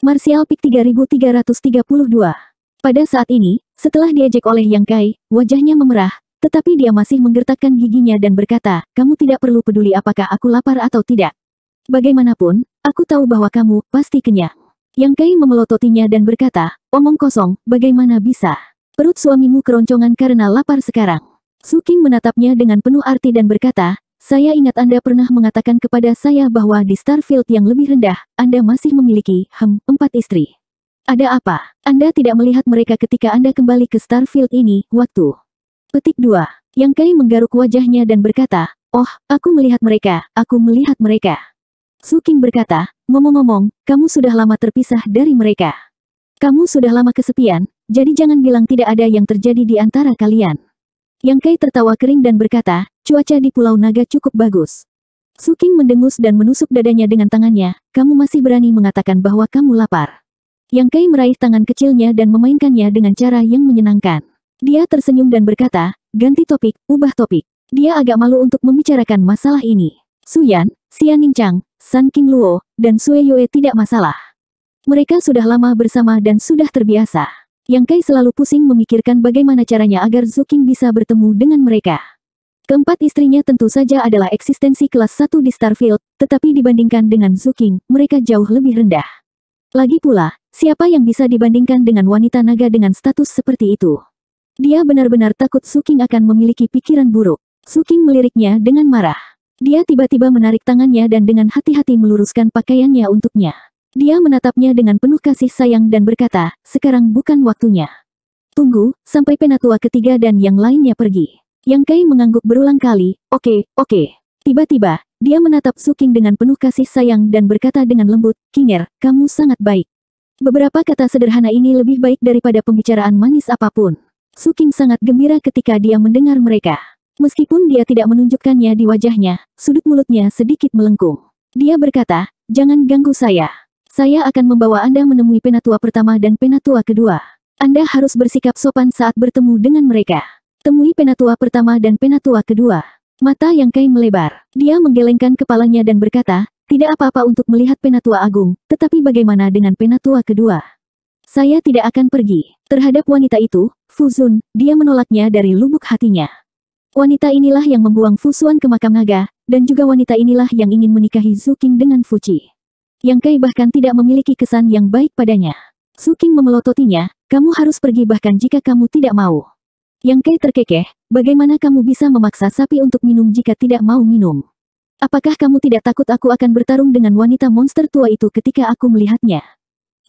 Martial Peak 3332. Pada saat ini, setelah diejek oleh Yang Kai, wajahnya memerah, tetapi dia masih menggertakkan giginya dan berkata, kamu tidak perlu peduli apakah aku lapar atau tidak. Bagaimanapun, aku tahu bahwa kamu pasti kenyang. Yang Kai memelototinya dan berkata, omong kosong, bagaimana bisa? Perut suamimu keroncongan karena lapar sekarang. Suking menatapnya dengan penuh arti dan berkata, saya ingat Anda pernah mengatakan kepada saya bahwa di Starfield yang lebih rendah, Anda masih memiliki, hem, empat istri. Ada apa? Anda tidak melihat mereka ketika Anda kembali ke Starfield ini, waktu. Petik 2. Yang Kai menggaruk wajahnya dan berkata, Oh, aku melihat mereka, aku melihat mereka. King berkata, ngomong-ngomong, kamu sudah lama terpisah dari mereka. Kamu sudah lama kesepian, jadi jangan bilang tidak ada yang terjadi di antara kalian. Yang Kai tertawa kering dan berkata, Cuaca di Pulau Naga cukup bagus. Suking mendengus dan menusuk dadanya dengan tangannya, kamu masih berani mengatakan bahwa kamu lapar. Yang Kai meraih tangan kecilnya dan memainkannya dengan cara yang menyenangkan. Dia tersenyum dan berkata, ganti topik, ubah topik. Dia agak malu untuk membicarakan masalah ini. Suyan, Xianing Chang, San King Luo, dan Sue Yue tidak masalah. Mereka sudah lama bersama dan sudah terbiasa. Yang Kai selalu pusing memikirkan bagaimana caranya agar Zuking bisa bertemu dengan mereka. Keempat istrinya tentu saja adalah eksistensi kelas 1 di Starfield, tetapi dibandingkan dengan Zuking, mereka jauh lebih rendah. Lagi pula, siapa yang bisa dibandingkan dengan wanita naga dengan status seperti itu? Dia benar-benar takut Zuking akan memiliki pikiran buruk. Zuking meliriknya dengan marah. Dia tiba-tiba menarik tangannya dan dengan hati-hati meluruskan pakaiannya untuknya. Dia menatapnya dengan penuh kasih sayang dan berkata, sekarang bukan waktunya. Tunggu, sampai penatua ketiga dan yang lainnya pergi. Yang Kai mengangguk berulang kali, oke, okay, oke. Okay. Tiba-tiba, dia menatap Suking dengan penuh kasih sayang dan berkata dengan lembut, Kinger, kamu sangat baik. Beberapa kata sederhana ini lebih baik daripada pembicaraan manis apapun. Suking sangat gembira ketika dia mendengar mereka. Meskipun dia tidak menunjukkannya di wajahnya, sudut mulutnya sedikit melengkung. Dia berkata, jangan ganggu saya. Saya akan membawa Anda menemui penatua pertama dan penatua kedua. Anda harus bersikap sopan saat bertemu dengan mereka. Temui penatua pertama dan penatua kedua. Mata yang Kai melebar. Dia menggelengkan kepalanya dan berkata, tidak apa-apa untuk melihat penatua agung, tetapi bagaimana dengan penatua kedua? Saya tidak akan pergi. Terhadap wanita itu, Fuzun, dia menolaknya dari lubuk hatinya. Wanita inilah yang membuang Fuzuan ke makam naga, dan juga wanita inilah yang ingin menikahi Zuking dengan Fuji. Yang Kai bahkan tidak memiliki kesan yang baik padanya. Zuking memelototinya, kamu harus pergi bahkan jika kamu tidak mau. Yang Kei terkekeh, bagaimana kamu bisa memaksa sapi untuk minum jika tidak mau minum? Apakah kamu tidak takut aku akan bertarung dengan wanita monster tua itu ketika aku melihatnya?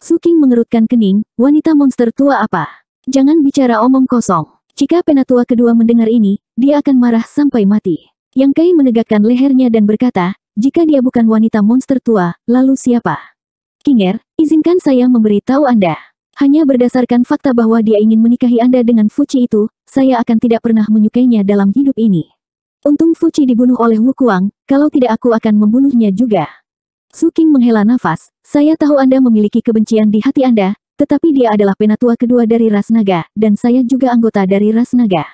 Su King mengerutkan kening, wanita monster tua apa? Jangan bicara omong kosong. Jika penatua kedua mendengar ini, dia akan marah sampai mati. Yang Kai menegakkan lehernya dan berkata, jika dia bukan wanita monster tua, lalu siapa? Kinger, izinkan saya memberitahu Anda. Hanya berdasarkan fakta bahwa dia ingin menikahi Anda dengan Fuci itu, saya akan tidak pernah menyukainya dalam hidup ini. Untung Fuci dibunuh oleh Wukuang, kalau tidak aku akan membunuhnya juga. Su King menghela nafas, saya tahu Anda memiliki kebencian di hati Anda, tetapi dia adalah penatua kedua dari ras naga, dan saya juga anggota dari ras naga.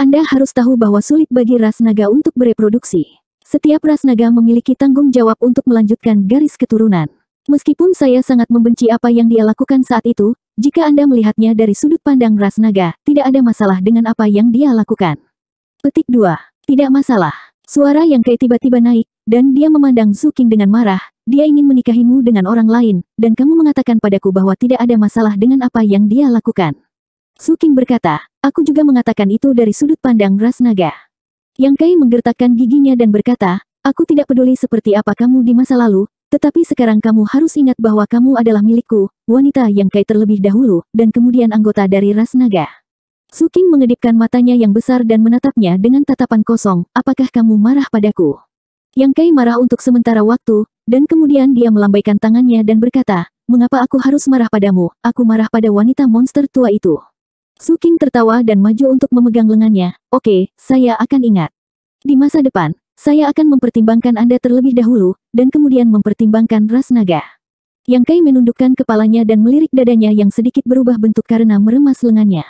Anda harus tahu bahwa sulit bagi ras naga untuk bereproduksi. Setiap ras naga memiliki tanggung jawab untuk melanjutkan garis keturunan. Meskipun saya sangat membenci apa yang dia lakukan saat itu, jika Anda melihatnya dari sudut pandang ras naga, tidak ada masalah dengan apa yang dia lakukan. Petik 2. Tidak masalah. Suara yang kei tiba-tiba naik, dan dia memandang Zuking dengan marah, dia ingin menikahimu dengan orang lain, dan kamu mengatakan padaku bahwa tidak ada masalah dengan apa yang dia lakukan. Suking berkata, aku juga mengatakan itu dari sudut pandang ras naga. Yang Kai menggertakkan giginya dan berkata, aku tidak peduli seperti apa kamu di masa lalu, tetapi sekarang kamu harus ingat bahwa kamu adalah milikku, wanita yang kai terlebih dahulu, dan kemudian anggota dari ras naga. Suking mengedipkan matanya yang besar dan menatapnya dengan tatapan kosong, apakah kamu marah padaku? Yang Kai marah untuk sementara waktu, dan kemudian dia melambaikan tangannya dan berkata, mengapa aku harus marah padamu, aku marah pada wanita monster tua itu. Suking tertawa dan maju untuk memegang lengannya, oke, okay, saya akan ingat. Di masa depan, saya akan mempertimbangkan Anda terlebih dahulu, dan kemudian mempertimbangkan ras naga. Yang Kai menundukkan kepalanya dan melirik dadanya yang sedikit berubah bentuk karena meremas lengannya.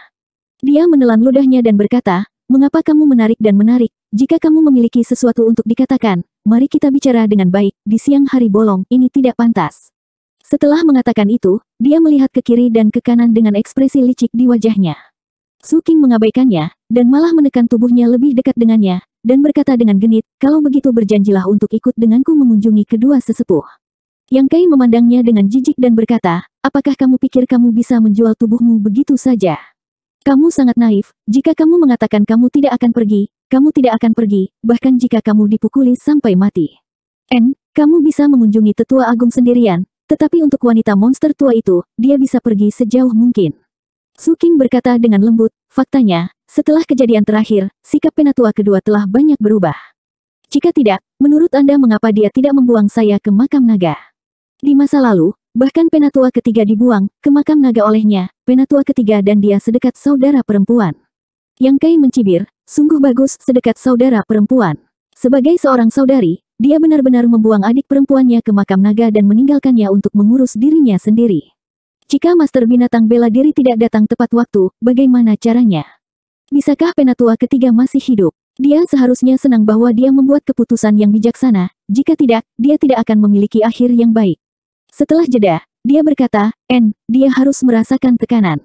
Dia menelan ludahnya dan berkata, Mengapa kamu menarik dan menarik? Jika kamu memiliki sesuatu untuk dikatakan, mari kita bicara dengan baik, di siang hari bolong, ini tidak pantas. Setelah mengatakan itu, dia melihat ke kiri dan ke kanan dengan ekspresi licik di wajahnya. Suking mengabaikannya, dan malah menekan tubuhnya lebih dekat dengannya, dan berkata dengan genit, kalau begitu berjanjilah untuk ikut denganku mengunjungi kedua sesepuh. Yang Kai memandangnya dengan jijik dan berkata, apakah kamu pikir kamu bisa menjual tubuhmu begitu saja? Kamu sangat naif, jika kamu mengatakan kamu tidak akan pergi, kamu tidak akan pergi, bahkan jika kamu dipukuli sampai mati. N, kamu bisa mengunjungi tetua agung sendirian, tetapi untuk wanita monster tua itu, dia bisa pergi sejauh mungkin. Su King berkata dengan lembut, faktanya, setelah kejadian terakhir, sikap penatua kedua telah banyak berubah. Jika tidak, menurut Anda mengapa dia tidak membuang saya ke makam naga? Di masa lalu, bahkan penatua ketiga dibuang ke makam naga olehnya, penatua ketiga dan dia sedekat saudara perempuan. Yang Kai mencibir, sungguh bagus sedekat saudara perempuan. Sebagai seorang saudari, dia benar-benar membuang adik perempuannya ke makam naga dan meninggalkannya untuk mengurus dirinya sendiri. Jika Master Binatang Bela Diri tidak datang tepat waktu, bagaimana caranya? Bisakah Penatua ketiga masih hidup? Dia seharusnya senang bahwa dia membuat keputusan yang bijaksana, jika tidak, dia tidak akan memiliki akhir yang baik. Setelah jeda, dia berkata, N, dia harus merasakan tekanan.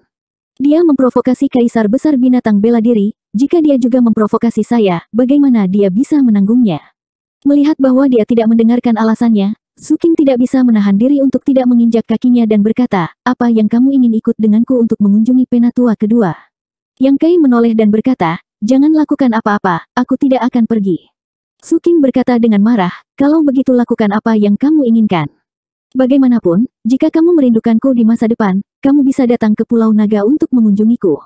Dia memprovokasi Kaisar Besar Binatang Bela Diri, jika dia juga memprovokasi saya, bagaimana dia bisa menanggungnya? Melihat bahwa dia tidak mendengarkan alasannya, Suking tidak bisa menahan diri untuk tidak menginjak kakinya dan berkata, apa yang kamu ingin ikut denganku untuk mengunjungi penatua kedua? Yang Kai menoleh dan berkata, jangan lakukan apa-apa, aku tidak akan pergi. Suking berkata dengan marah, kalau begitu lakukan apa yang kamu inginkan. Bagaimanapun, jika kamu merindukanku di masa depan, kamu bisa datang ke Pulau Naga untuk mengunjungiku.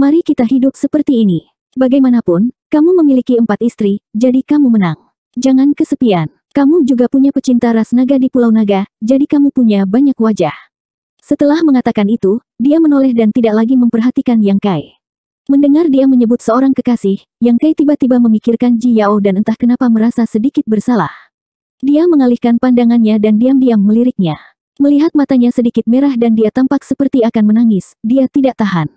Mari kita hidup seperti ini. Bagaimanapun, kamu memiliki empat istri, jadi kamu menang. Jangan kesepian. Kamu juga punya pecinta ras naga di Pulau Naga, jadi kamu punya banyak wajah. Setelah mengatakan itu, dia menoleh dan tidak lagi memperhatikan Yang Kai. Mendengar dia menyebut seorang kekasih, Yang Kai tiba-tiba memikirkan Ji Yao dan entah kenapa merasa sedikit bersalah. Dia mengalihkan pandangannya dan diam-diam meliriknya. Melihat matanya sedikit merah dan dia tampak seperti akan menangis, dia tidak tahan.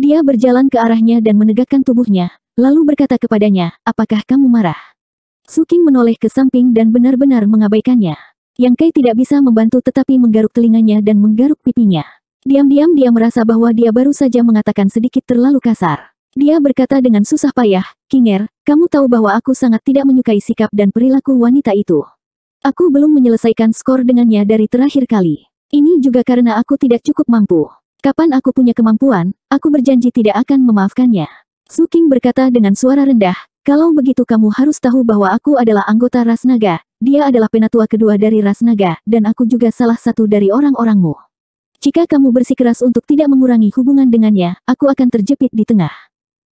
Dia berjalan ke arahnya dan menegakkan tubuhnya, lalu berkata kepadanya, apakah kamu marah? Suking menoleh ke samping dan benar-benar mengabaikannya. Yang Kai tidak bisa membantu tetapi menggaruk telinganya dan menggaruk pipinya. Diam-diam dia merasa bahwa dia baru saja mengatakan sedikit terlalu kasar. Dia berkata dengan susah payah, Kinger, kamu tahu bahwa aku sangat tidak menyukai sikap dan perilaku wanita itu. Aku belum menyelesaikan skor dengannya dari terakhir kali. Ini juga karena aku tidak cukup mampu. Kapan aku punya kemampuan, aku berjanji tidak akan memaafkannya. Suking berkata dengan suara rendah, kalau begitu kamu harus tahu bahwa aku adalah anggota ras naga, dia adalah penatua kedua dari ras naga, dan aku juga salah satu dari orang-orangmu. Jika kamu bersikeras untuk tidak mengurangi hubungan dengannya, aku akan terjepit di tengah.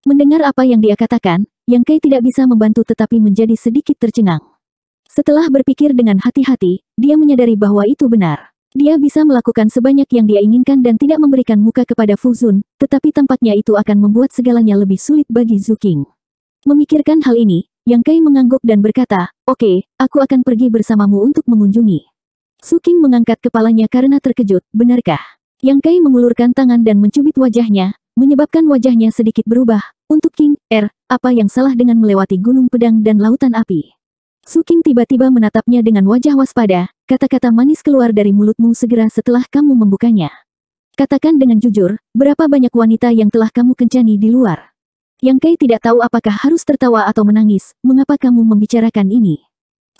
Mendengar apa yang dia katakan, Yang Kai tidak bisa membantu tetapi menjadi sedikit tercengang. Setelah berpikir dengan hati-hati, dia menyadari bahwa itu benar. Dia bisa melakukan sebanyak yang dia inginkan dan tidak memberikan muka kepada Fuzun, tetapi tempatnya itu akan membuat segalanya lebih sulit bagi Zuking. Memikirkan hal ini, Yang Kai mengangguk dan berkata, Oke, okay, aku akan pergi bersamamu untuk mengunjungi. Qing mengangkat kepalanya karena terkejut, benarkah? Yang Kai mengulurkan tangan dan mencubit wajahnya, menyebabkan wajahnya sedikit berubah. Untuk King Er, apa yang salah dengan melewati gunung pedang dan lautan api? Qing tiba-tiba menatapnya dengan wajah waspada, kata-kata manis keluar dari mulutmu segera setelah kamu membukanya. Katakan dengan jujur, berapa banyak wanita yang telah kamu kencani di luar? Yang Kai tidak tahu apakah harus tertawa atau menangis, mengapa kamu membicarakan ini?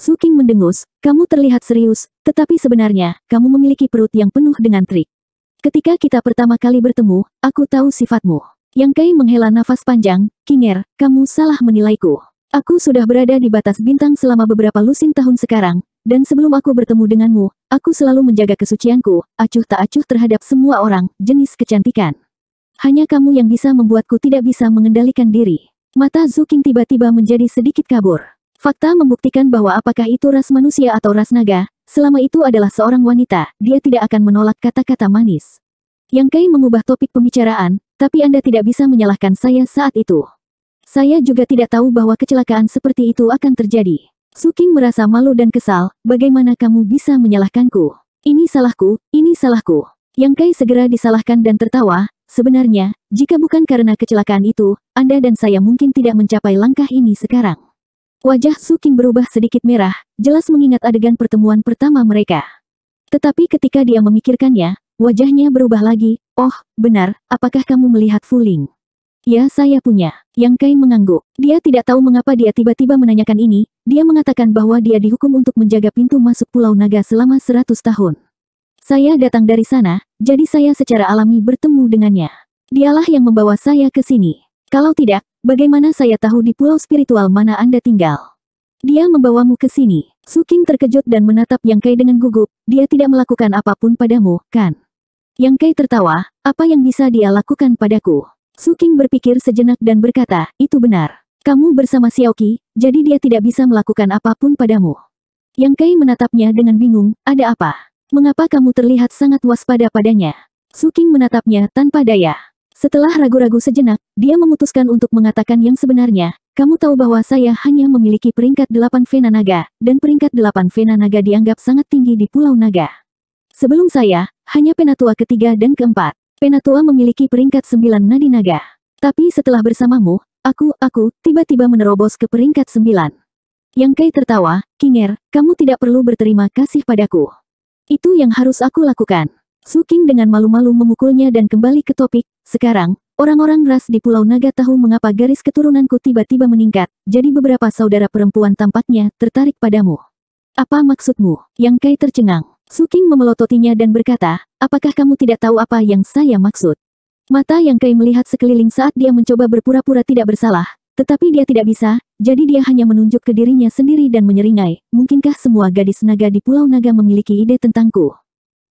Suking mendengus, kamu terlihat serius, tetapi sebenarnya, kamu memiliki perut yang penuh dengan trik. Ketika kita pertama kali bertemu, aku tahu sifatmu. Yang Kai menghela nafas panjang, Kinger, kamu salah menilaiku. Aku sudah berada di batas bintang selama beberapa lusin tahun sekarang, dan sebelum aku bertemu denganmu, aku selalu menjaga kesucianku, acuh tak acuh terhadap semua orang, jenis kecantikan. Hanya kamu yang bisa membuatku tidak bisa mengendalikan diri. Mata Zuking tiba-tiba menjadi sedikit kabur. Fakta membuktikan bahwa apakah itu ras manusia atau ras naga, selama itu adalah seorang wanita, dia tidak akan menolak kata-kata manis. Yang Kai mengubah topik pembicaraan, tapi Anda tidak bisa menyalahkan saya saat itu. Saya juga tidak tahu bahwa kecelakaan seperti itu akan terjadi. Suking merasa malu dan kesal, bagaimana kamu bisa menyalahkanku? Ini salahku, ini salahku. Yang Kai segera disalahkan dan tertawa, Sebenarnya, jika bukan karena kecelakaan itu, Anda dan saya mungkin tidak mencapai langkah ini sekarang. Wajah Suking berubah sedikit merah, jelas mengingat adegan pertemuan pertama mereka. Tetapi ketika dia memikirkannya, wajahnya berubah lagi, oh, benar, apakah kamu melihat Fuling? Ya saya punya. Yang Kai mengangguk. Dia tidak tahu mengapa dia tiba-tiba menanyakan ini. Dia mengatakan bahwa dia dihukum untuk menjaga pintu masuk Pulau Naga selama 100 tahun. Saya datang dari sana, jadi saya secara alami bertemu dengannya. Dialah yang membawa saya ke sini. Kalau tidak, bagaimana saya tahu di pulau spiritual mana Anda tinggal? Dia membawamu ke sini. Suking terkejut dan menatap Yang Kai dengan gugup, dia tidak melakukan apapun padamu, kan? Yang Kai tertawa, apa yang bisa dia lakukan padaku? Suking berpikir sejenak dan berkata, itu benar. Kamu bersama Xiaoki, jadi dia tidak bisa melakukan apapun padamu. Yang Kai menatapnya dengan bingung, ada apa? Mengapa kamu terlihat sangat waspada padanya? Suking menatapnya tanpa daya. Setelah ragu-ragu sejenak, dia memutuskan untuk mengatakan yang sebenarnya, kamu tahu bahwa saya hanya memiliki peringkat delapan Vena Naga, dan peringkat delapan Vena Naga dianggap sangat tinggi di Pulau Naga. Sebelum saya, hanya Penatua ketiga dan keempat. Penatua memiliki peringkat sembilan Nadi Naga. Tapi setelah bersamamu, aku, aku, tiba-tiba menerobos ke peringkat sembilan. Yang Kai tertawa, Kinger, kamu tidak perlu berterima kasih padaku. Itu yang harus aku lakukan. Suking dengan malu-malu memukulnya dan kembali ke topik. Sekarang, orang-orang ras di Pulau Naga tahu mengapa garis keturunanku tiba-tiba meningkat, jadi beberapa saudara perempuan tampaknya tertarik padamu. Apa maksudmu? Yang Kai tercengang. Suking memelototinya dan berkata, apakah kamu tidak tahu apa yang saya maksud? Mata Yang Kai melihat sekeliling saat dia mencoba berpura-pura tidak bersalah, tetapi dia tidak bisa, jadi dia hanya menunjuk ke dirinya sendiri dan menyeringai. Mungkinkah semua gadis naga di Pulau Naga memiliki ide tentangku?